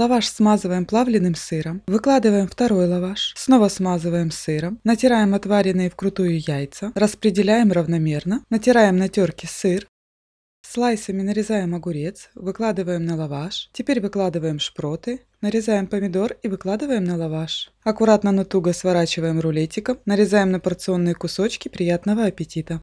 Лаваш смазываем плавленым сыром, выкладываем второй лаваш, снова смазываем сыром, натираем отваренные вкрутую яйца, распределяем равномерно, натираем на терке сыр, Слайсами нарезаем огурец, выкладываем на лаваш. Теперь выкладываем шпроты, нарезаем помидор и выкладываем на лаваш. Аккуратно, но туго сворачиваем рулетиком, нарезаем на порционные кусочки. Приятного аппетита!